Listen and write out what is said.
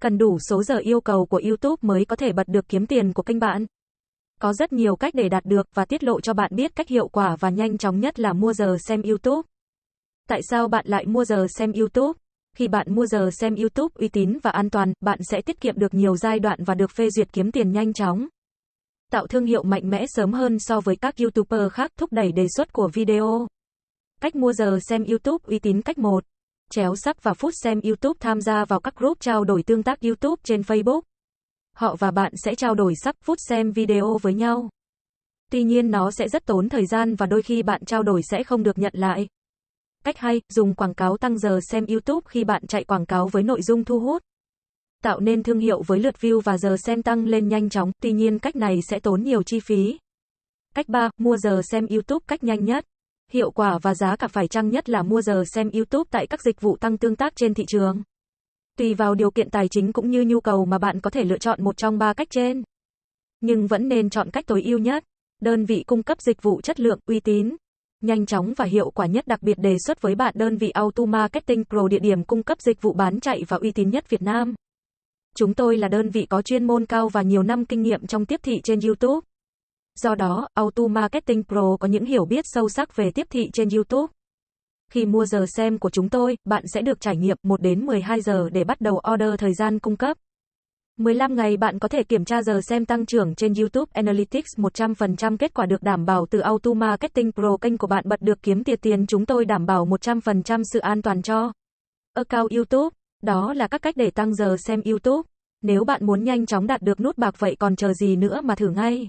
cần đủ số giờ yêu cầu của YouTube mới có thể bật được kiếm tiền của kênh bạn. Có rất nhiều cách để đạt được và tiết lộ cho bạn biết cách hiệu quả và nhanh chóng nhất là mua giờ xem YouTube. Tại sao bạn lại mua giờ xem YouTube? Khi bạn mua giờ xem YouTube uy tín và an toàn, bạn sẽ tiết kiệm được nhiều giai đoạn và được phê duyệt kiếm tiền nhanh chóng. Tạo thương hiệu mạnh mẽ sớm hơn so với các YouTuber khác thúc đẩy đề xuất của video. Cách mua giờ xem YouTube uy tín cách 1 chéo sắc và phút xem YouTube tham gia vào các group trao đổi tương tác YouTube trên Facebook. Họ và bạn sẽ trao đổi sắc phút xem video với nhau. Tuy nhiên nó sẽ rất tốn thời gian và đôi khi bạn trao đổi sẽ không được nhận lại. Cách hay, dùng quảng cáo tăng giờ xem YouTube khi bạn chạy quảng cáo với nội dung thu hút. Tạo nên thương hiệu với lượt view và giờ xem tăng lên nhanh chóng, tuy nhiên cách này sẽ tốn nhiều chi phí. Cách 3, mua giờ xem YouTube cách nhanh nhất hiệu quả và giá cả phải chăng nhất là mua giờ xem YouTube tại các dịch vụ tăng tương tác trên thị trường. Tùy vào điều kiện tài chính cũng như nhu cầu mà bạn có thể lựa chọn một trong ba cách trên. Nhưng vẫn nên chọn cách tối ưu nhất, đơn vị cung cấp dịch vụ chất lượng, uy tín, nhanh chóng và hiệu quả nhất đặc biệt đề xuất với bạn đơn vị Auto Marketing Pro địa điểm cung cấp dịch vụ bán chạy và uy tín nhất Việt Nam. Chúng tôi là đơn vị có chuyên môn cao và nhiều năm kinh nghiệm trong tiếp thị trên YouTube. Do đó, Auto Marketing Pro có những hiểu biết sâu sắc về tiếp thị trên YouTube. Khi mua giờ xem của chúng tôi, bạn sẽ được trải nghiệm 1 đến 12 giờ để bắt đầu order thời gian cung cấp. 15 ngày bạn có thể kiểm tra giờ xem tăng trưởng trên YouTube Analytics 100% kết quả được đảm bảo từ Auto Marketing Pro kênh của bạn bật được kiếm tiền tiền chúng tôi đảm bảo 100% sự an toàn cho account YouTube. Đó là các cách để tăng giờ xem YouTube. Nếu bạn muốn nhanh chóng đạt được nút bạc vậy còn chờ gì nữa mà thử ngay